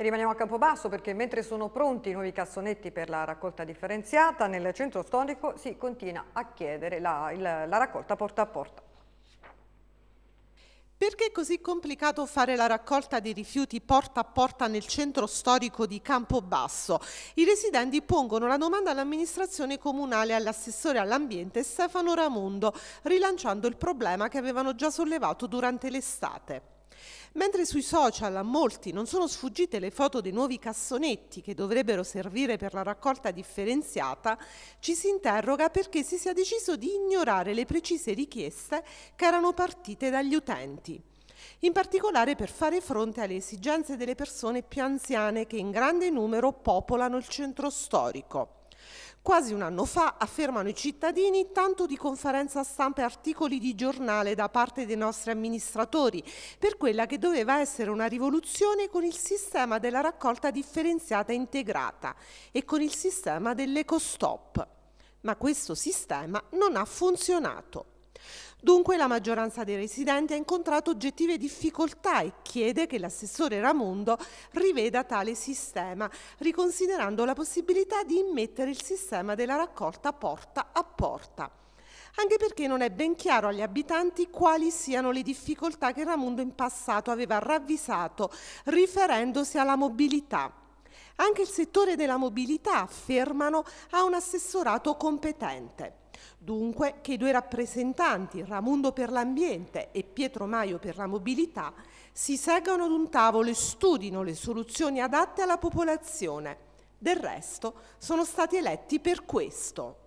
Rimaniamo a Campobasso perché mentre sono pronti i nuovi cassonetti per la raccolta differenziata, nel centro storico si continua a chiedere la, il, la raccolta porta a porta. Perché è così complicato fare la raccolta dei rifiuti porta a porta nel centro storico di Campobasso? I residenti pongono la domanda all'amministrazione comunale e all'assessore all'ambiente Stefano Ramondo, rilanciando il problema che avevano già sollevato durante l'estate. Mentre sui social a molti non sono sfuggite le foto dei nuovi cassonetti che dovrebbero servire per la raccolta differenziata, ci si interroga perché si sia deciso di ignorare le precise richieste che erano partite dagli utenti in particolare per fare fronte alle esigenze delle persone più anziane che in grande numero popolano il centro storico. Quasi un anno fa, affermano i cittadini, tanto di conferenza stampa e articoli di giornale da parte dei nostri amministratori per quella che doveva essere una rivoluzione con il sistema della raccolta differenziata integrata e con il sistema dell'ecostop. Ma questo sistema non ha funzionato. Dunque la maggioranza dei residenti ha incontrato oggettive difficoltà e chiede che l'assessore Ramondo riveda tale sistema, riconsiderando la possibilità di immettere il sistema della raccolta porta a porta. Anche perché non è ben chiaro agli abitanti quali siano le difficoltà che Ramondo in passato aveva ravvisato riferendosi alla mobilità. Anche il settore della mobilità, affermano, ha un assessorato competente. Dunque che i due rappresentanti, Ramundo per l'ambiente e Pietro Maio per la mobilità, si seggano ad un tavolo e studino le soluzioni adatte alla popolazione. Del resto sono stati eletti per questo.